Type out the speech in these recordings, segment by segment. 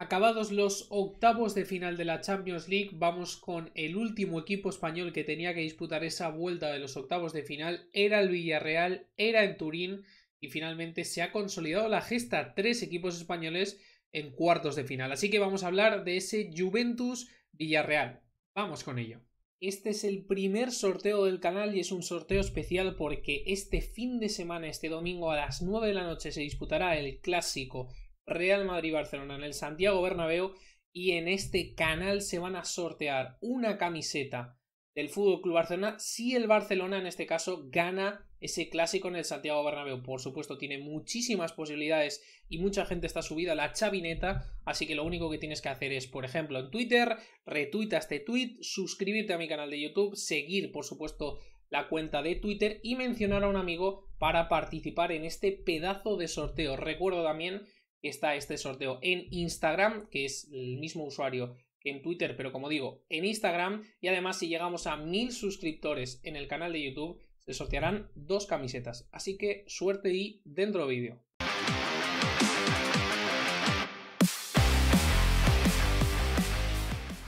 Acabados los octavos de final de la Champions League, vamos con el último equipo español que tenía que disputar esa vuelta de los octavos de final. Era el Villarreal, era en Turín y finalmente se ha consolidado la gesta. Tres equipos españoles en cuartos de final. Así que vamos a hablar de ese Juventus Villarreal. Vamos con ello. Este es el primer sorteo del canal y es un sorteo especial porque este fin de semana, este domingo a las 9 de la noche, se disputará el clásico Real Madrid-Barcelona en el Santiago Bernabéu y en este canal se van a sortear una camiseta del Fútbol Club Barcelona si el Barcelona en este caso gana ese clásico en el Santiago Bernabéu. Por supuesto tiene muchísimas posibilidades y mucha gente está subida a la chavineta, así que lo único que tienes que hacer es, por ejemplo, en Twitter, retuita este tweet, suscribirte a mi canal de YouTube, seguir, por supuesto, la cuenta de Twitter y mencionar a un amigo para participar en este pedazo de sorteo. Recuerdo también está este sorteo en Instagram, que es el mismo usuario que en Twitter, pero como digo, en Instagram. Y además, si llegamos a mil suscriptores en el canal de YouTube, se sortearán dos camisetas. Así que suerte y dentro vídeo.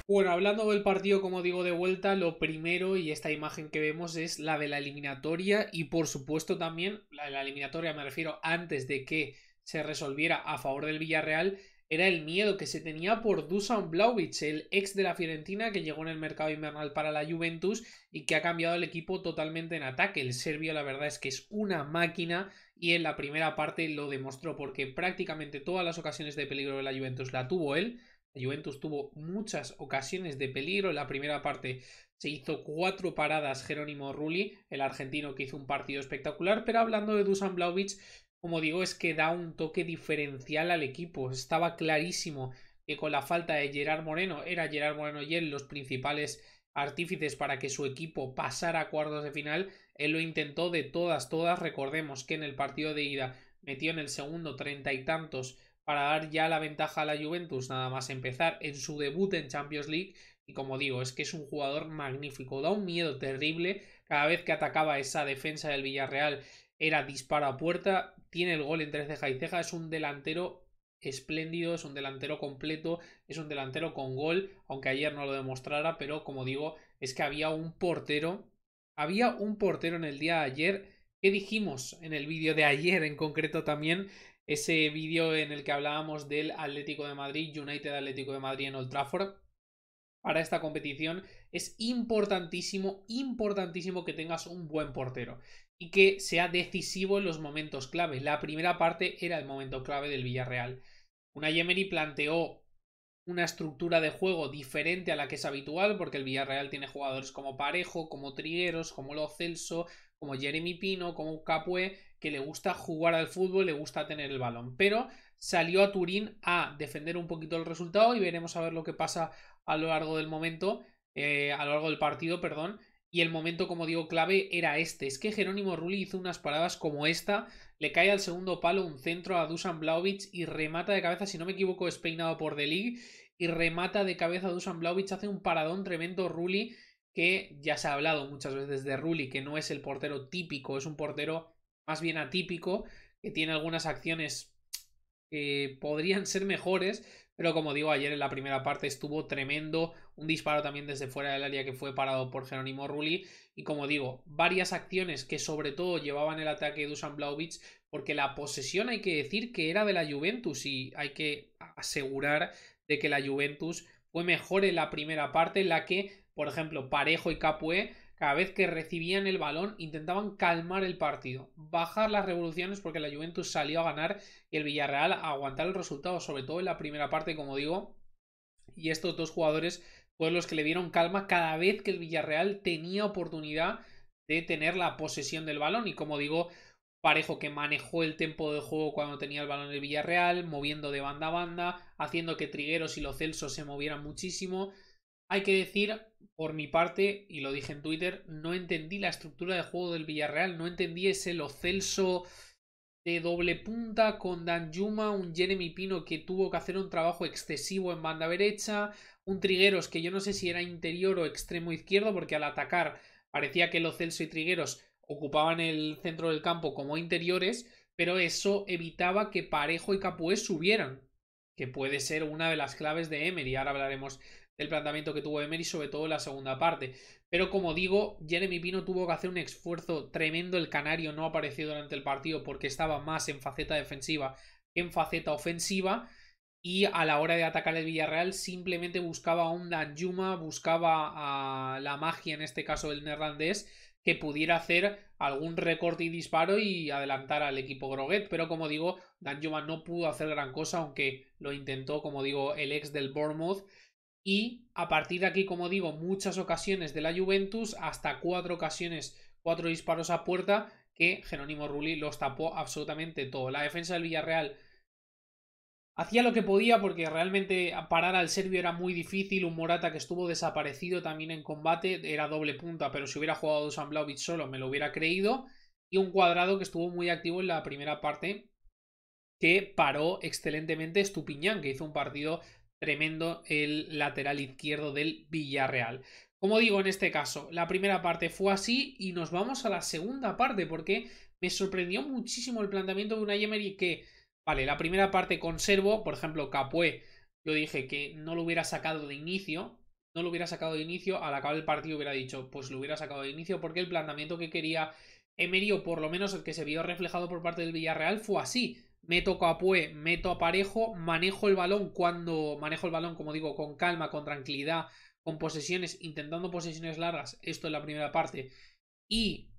Bueno, hablando del partido, como digo, de vuelta, lo primero y esta imagen que vemos es la de la eliminatoria y por supuesto también la la eliminatoria, me refiero antes de que se resolviera a favor del Villarreal era el miedo que se tenía por Dusan Blaovic, el ex de la Fiorentina que llegó en el mercado invernal para la Juventus y que ha cambiado el equipo totalmente en ataque. El serbio la verdad es que es una máquina y en la primera parte lo demostró porque prácticamente todas las ocasiones de peligro de la Juventus la tuvo él. La Juventus tuvo muchas ocasiones de peligro. En la primera parte se hizo cuatro paradas Jerónimo Rulli, el argentino que hizo un partido espectacular, pero hablando de Dusan Blaovic, como digo, es que da un toque diferencial al equipo. Estaba clarísimo que con la falta de Gerard Moreno, era Gerard Moreno y él los principales artífices para que su equipo pasara a cuartos de final. Él lo intentó de todas, todas. Recordemos que en el partido de ida metió en el segundo treinta y tantos para dar ya la ventaja a la Juventus, nada más empezar en su debut en Champions League. Y como digo, es que es un jugador magnífico, da un miedo terrible cada vez que atacaba esa defensa del Villarreal era disparo puerta, tiene el gol entre ceja y ceja, es un delantero espléndido, es un delantero completo, es un delantero con gol, aunque ayer no lo demostrara, pero como digo, es que había un portero, había un portero en el día de ayer, que dijimos en el vídeo de ayer en concreto también, ese vídeo en el que hablábamos del Atlético de Madrid, United Atlético de Madrid en Old Trafford, para esta competición, es importantísimo, importantísimo que tengas un buen portero y que sea decisivo en los momentos clave. La primera parte era el momento clave del Villarreal. Una Yemery planteó una estructura de juego diferente a la que es habitual, porque el Villarreal tiene jugadores como Parejo, como Trigueros, como Lo Celso, como Jeremy Pino, como Capue, que le gusta jugar al fútbol, le gusta tener el balón. Pero salió a Turín a defender un poquito el resultado y veremos a ver lo que pasa a lo largo del momento, eh, a lo largo del partido, perdón. Y el momento, como digo, clave era este. Es que Jerónimo Rulli hizo unas paradas como esta. Le cae al segundo palo un centro a Dusan Blaovic y remata de cabeza, si no me equivoco, es peinado por The League. Y remata de cabeza a Dusan Blaovic, hace un paradón tremendo Rulli que ya se ha hablado muchas veces de Rulli, que no es el portero típico, es un portero más bien atípico, que tiene algunas acciones que podrían ser mejores, pero como digo, ayer en la primera parte estuvo tremendo, un disparo también desde fuera del área que fue parado por Jerónimo Rulli, y como digo, varias acciones que sobre todo llevaban el ataque de Dusan Blaovic, porque la posesión hay que decir que era de la Juventus y hay que asegurar de que la Juventus fue mejor en la primera parte, la que por ejemplo, Parejo y Capué cada vez que recibían el balón, intentaban calmar el partido, bajar las revoluciones porque la Juventus salió a ganar y el Villarreal a aguantar el resultado, sobre todo en la primera parte, como digo. Y estos dos jugadores fueron los que le dieron calma cada vez que el Villarreal tenía oportunidad de tener la posesión del balón. Y como digo, Parejo que manejó el tempo de juego cuando tenía el balón el Villarreal, moviendo de banda a banda, haciendo que Trigueros y los Celsos se movieran muchísimo. Hay que decir, por mi parte, y lo dije en Twitter, no entendí la estructura de juego del Villarreal, no entendí ese Lo Celso de doble punta con Dan Yuma, un Jeremy Pino que tuvo que hacer un trabajo excesivo en banda derecha, un Trigueros que yo no sé si era interior o extremo izquierdo, porque al atacar parecía que Lo Celso y Trigueros ocupaban el centro del campo como interiores, pero eso evitaba que Parejo y Capués subieran, que puede ser una de las claves de Emery. Ahora hablaremos el planteamiento que tuvo Emery, sobre todo en la segunda parte. Pero como digo, Jeremy Pino tuvo que hacer un esfuerzo tremendo. El canario no apareció durante el partido porque estaba más en faceta defensiva que en faceta ofensiva. Y a la hora de atacar el Villarreal, simplemente buscaba a un Yuma buscaba a la magia, en este caso el neerlandés, que pudiera hacer algún recorte y disparo y adelantar al equipo Groguet. Pero como digo, Dan Yuma no pudo hacer gran cosa, aunque lo intentó, como digo, el ex del Bournemouth. Y a partir de aquí, como digo, muchas ocasiones de la Juventus, hasta cuatro ocasiones, cuatro disparos a puerta, que Jerónimo Rulli los tapó absolutamente todo. La defensa del Villarreal hacía lo que podía porque realmente parar al serbio era muy difícil. Un Morata que estuvo desaparecido también en combate era doble punta, pero si hubiera jugado San Blaovic solo me lo hubiera creído. Y un cuadrado que estuvo muy activo en la primera parte que paró excelentemente Estupiñán, que hizo un partido tremendo el lateral izquierdo del Villarreal. Como digo, en este caso, la primera parte fue así y nos vamos a la segunda parte porque me sorprendió muchísimo el planteamiento de una Emery que, vale, la primera parte conservo, por ejemplo, Capué, lo dije que no lo hubiera sacado de inicio, no lo hubiera sacado de inicio, al acabar el partido hubiera dicho, pues lo hubiera sacado de inicio porque el planteamiento que quería Emery, o por lo menos el que se vio reflejado por parte del Villarreal, fue así meto Capué, meto a Parejo, manejo el balón cuando manejo el balón, como digo, con calma, con tranquilidad, con posesiones, intentando posesiones largas, esto es la primera parte, y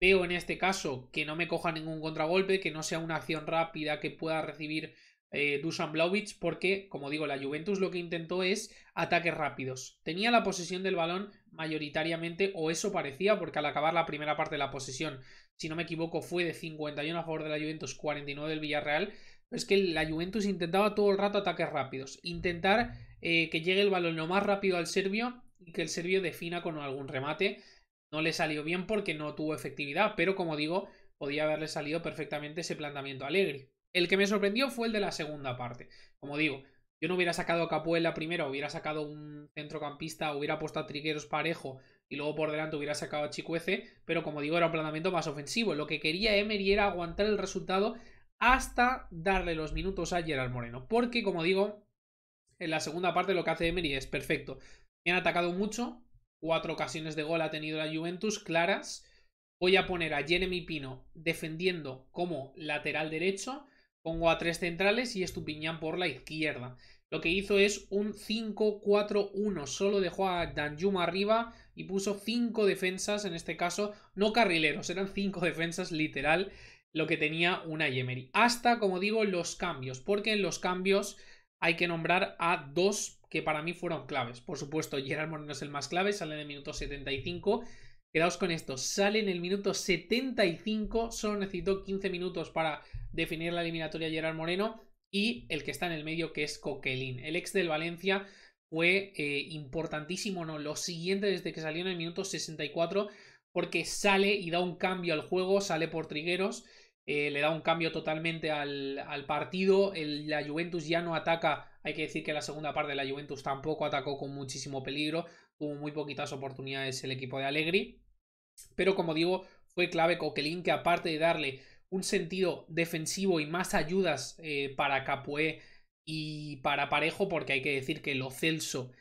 veo en este caso que no me coja ningún contragolpe, que no sea una acción rápida que pueda recibir eh, Dusan porque, como digo, la Juventus lo que intentó es ataques rápidos. Tenía la posesión del balón mayoritariamente, o eso parecía, porque al acabar la primera parte de la posesión, si no me equivoco, fue de 51 a favor de la Juventus, 49 del Villarreal. Pero es que la Juventus intentaba todo el rato ataques rápidos, intentar eh, que llegue el balón lo más rápido al serbio y que el serbio defina con algún remate. No le salió bien porque no tuvo efectividad, pero como digo, podía haberle salido perfectamente ese planteamiento alegre. El que me sorprendió fue el de la segunda parte. Como digo, yo no hubiera sacado a Capoe primero, hubiera sacado un centrocampista, hubiera puesto a Trigueros parejo y luego por delante hubiera sacado a Chicuece, pero como digo, era un planteamiento más ofensivo. Lo que quería Emery era aguantar el resultado hasta darle los minutos a Gerard Moreno. Porque, como digo, en la segunda parte lo que hace Emery es perfecto. Me han atacado mucho, cuatro ocasiones de gol ha tenido la Juventus claras. Voy a poner a Jeremy Pino defendiendo como lateral derecho Pongo a tres centrales y Estupiñán por la izquierda. Lo que hizo es un 5-4-1. Solo dejó a Danjuma arriba y puso cinco defensas, en este caso, no carrileros, eran cinco defensas literal lo que tenía una Yemery. Hasta, como digo, los cambios, porque en los cambios hay que nombrar a dos que para mí fueron claves. Por supuesto, Gerard Moreno es el más clave, sale de minuto 75 Quedaos con esto, sale en el minuto 75, solo necesitó 15 minutos para definir la eliminatoria Gerard Moreno y el que está en el medio que es Coquelin, el ex del Valencia fue eh, importantísimo, ¿no? Lo siguiente desde que salió en el minuto 64, porque sale y da un cambio al juego, sale por trigueros, eh, le da un cambio totalmente al, partido, la Juventus ya no ataca, hay que decir que la segunda parte de la Juventus tampoco atacó con muchísimo peligro, tuvo muy poquitas oportunidades el equipo de Allegri, pero como digo, fue clave Coquelin que aparte de darle un sentido defensivo y más ayudas eh, para Capué y para Parejo, porque hay que decir que lo Celso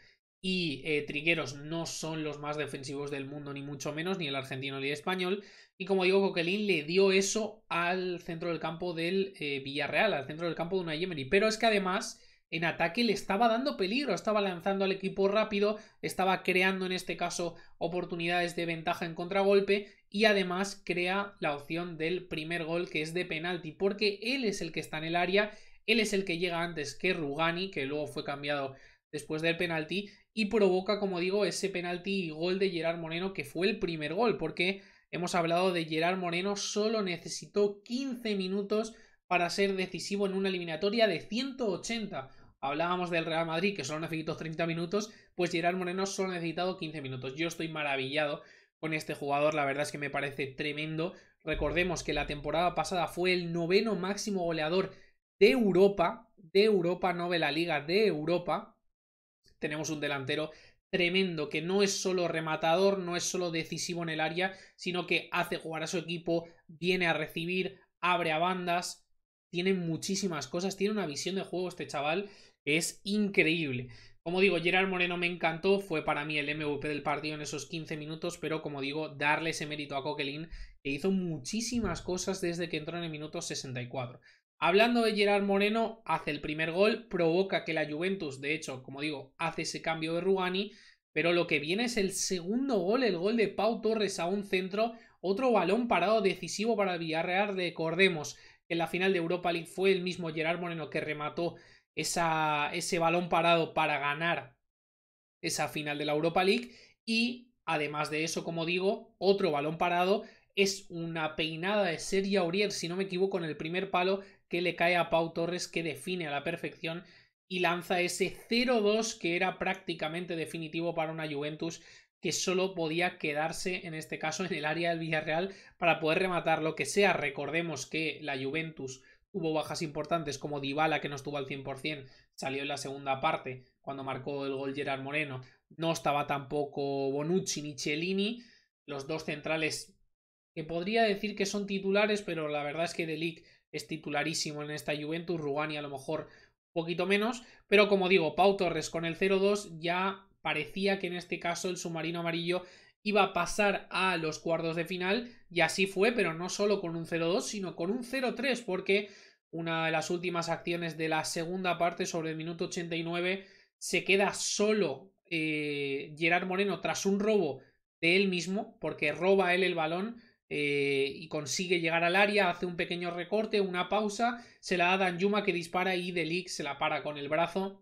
y eh, Trigueros no son los más defensivos del mundo, ni mucho menos, ni el argentino ni el español. Y como digo, Coquelin le dio eso al centro del campo del eh, Villarreal, al centro del campo de una Yemeni. Pero es que además en ataque le estaba dando peligro, estaba lanzando al equipo rápido, estaba creando en este caso oportunidades de ventaja en contragolpe y además crea la opción del primer gol que es de penalti porque él es el que está en el área, él es el que llega antes que Rugani que luego fue cambiado después del penalti y provoca como digo ese penalti y gol de Gerard Moreno que fue el primer gol porque hemos hablado de Gerard Moreno solo necesitó 15 minutos para ser decisivo en una eliminatoria de 180 Hablábamos del Real Madrid, que solo necesitó 30 minutos, pues Gerard Moreno solo ha necesitado 15 minutos. Yo estoy maravillado con este jugador, la verdad es que me parece tremendo. Recordemos que la temporada pasada fue el noveno máximo goleador de Europa, de Europa, no de la Liga, de Europa. Tenemos un delantero tremendo, que no es solo rematador, no es solo decisivo en el área, sino que hace jugar a su equipo, viene a recibir, abre a bandas, tiene muchísimas cosas, tiene una visión de juego este chaval es increíble. Como digo, Gerard Moreno me encantó, fue para mí el MVP del partido en esos 15 minutos, pero como digo, darle ese mérito a Coquelin, que hizo muchísimas cosas desde que entró en el minuto 64. Hablando de Gerard Moreno, hace el primer gol, provoca que la Juventus, de hecho, como digo, hace ese cambio de Rugani, pero lo que viene es el segundo gol, el gol de Pau Torres a un centro, otro balón parado decisivo para el Villarreal, recordemos que en la final de Europa League fue el mismo Gerard Moreno que remató esa, ese balón parado para ganar esa final de la Europa League. Y además de eso, como digo, otro balón parado es una peinada de Sergio Aurier, si no me equivoco, en el primer palo que le cae a Pau Torres, que define a la perfección y lanza ese 0-2 que era prácticamente definitivo para una Juventus que solo podía quedarse en este caso en el área del Villarreal para poder rematar lo que sea. Recordemos que la Juventus Hubo bajas importantes como Dybala, que no estuvo al 100%, salió en la segunda parte cuando marcó el gol Gerard Moreno. No estaba tampoco Bonucci ni Cellini, los dos centrales que podría decir que son titulares, pero la verdad es que Delic es titularísimo en esta Juventus, Rugani a lo mejor un poquito menos, pero como digo, Pau Torres con el 0-2 ya parecía que en este caso el submarino amarillo iba a pasar a los cuartos de final y así fue, pero no solo con un 0-2, sino con un 0-3 porque una de las últimas acciones de la segunda parte sobre el minuto 89 se queda solo eh, Gerard Moreno tras un robo de él mismo porque roba él el balón eh, y consigue llegar al área, hace un pequeño recorte, una pausa, se la da Dan Yuma que dispara y Delic se la para con el brazo.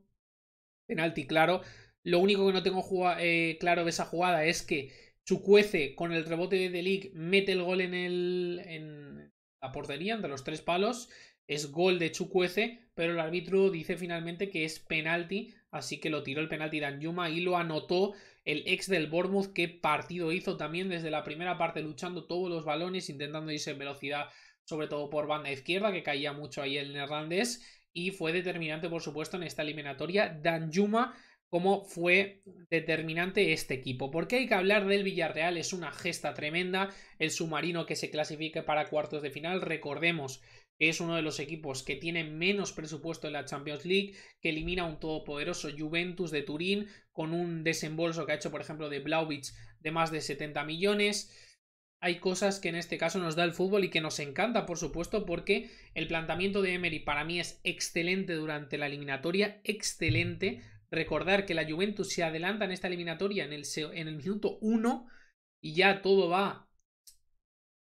Penalti claro. Lo único que no tengo eh, claro de esa jugada es que Chucuece con el rebote de Delic mete el gol en, el, en la portería, entre los tres palos. Es gol de Chucuece, pero el árbitro dice finalmente que es penalti, así que lo tiró el penalti Dan Yuma y lo anotó el ex del Bournemouth, que partido hizo también desde la primera parte, luchando todos los balones, intentando irse en velocidad, sobre todo por banda izquierda, que caía mucho ahí el neerlandés. Y fue determinante, por supuesto, en esta eliminatoria. Dan Yuma cómo fue determinante este equipo. Porque hay que hablar del Villarreal, es una gesta tremenda, el submarino que se clasifica para cuartos de final, recordemos que es uno de los equipos que tiene menos presupuesto en la Champions League, que elimina un todopoderoso Juventus de Turín con un desembolso que ha hecho, por ejemplo, de Blaovic de más de 70 millones. Hay cosas que en este caso nos da el fútbol y que nos encanta, por supuesto, porque el planteamiento de Emery para mí es excelente durante la eliminatoria, excelente, Recordar que la Juventus se adelanta en esta eliminatoria en el, en el minuto 1 y ya todo va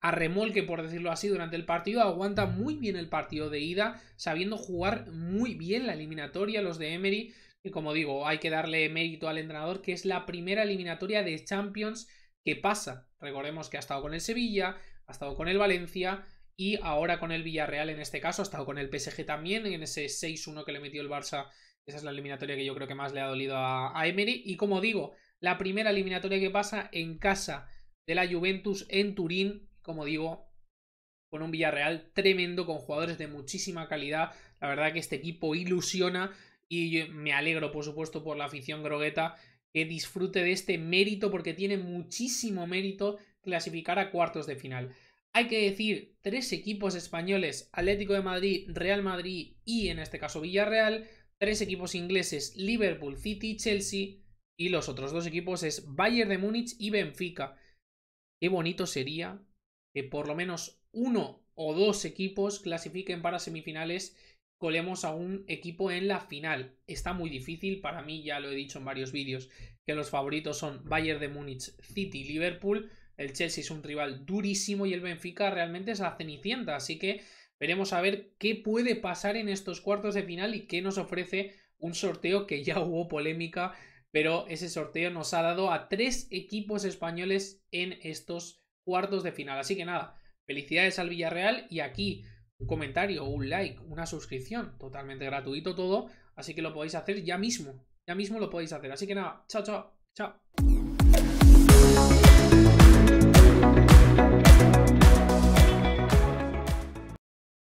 a remolque, por decirlo así, durante el partido. Aguanta muy bien el partido de ida, sabiendo jugar muy bien la eliminatoria, los de Emery. Y como digo, hay que darle mérito al entrenador, que es la primera eliminatoria de Champions que pasa. Recordemos que ha estado con el Sevilla, ha estado con el Valencia y ahora con el Villarreal en este caso, ha estado con el PSG también, en ese 6-1 que le metió el Barça esa es la eliminatoria que yo creo que más le ha dolido a, Emery. Y como digo, la primera eliminatoria que pasa en casa de la Juventus en Turín, como digo, con un Villarreal tremendo, con jugadores de muchísima calidad. La verdad que este equipo ilusiona y me alegro, por supuesto, por la afición grogueta que disfrute de este mérito, porque tiene muchísimo mérito clasificar a cuartos de final. Hay que decir, tres equipos españoles, Atlético de Madrid, Real Madrid y en este caso Villarreal, tres equipos ingleses, Liverpool, City, Chelsea, y los otros dos equipos es Bayern de Múnich y Benfica. Qué bonito sería que por lo menos uno o dos equipos clasifiquen para semifinales, colemos a un equipo en la final. Está muy difícil, para mí ya lo he dicho en varios vídeos, que los favoritos son Bayern de Múnich, City, Liverpool, el Chelsea es un rival durísimo y el Benfica realmente es la cenicienta, así que Veremos a ver qué puede pasar en estos cuartos de final y qué nos ofrece un sorteo que ya hubo polémica, pero ese sorteo nos ha dado a tres equipos españoles en estos cuartos de final. Así que nada, felicidades al Villarreal y aquí un comentario, un like, una suscripción, totalmente gratuito todo, así que lo podéis hacer ya mismo, ya mismo lo podéis hacer. Así que nada, chao, chao, chao.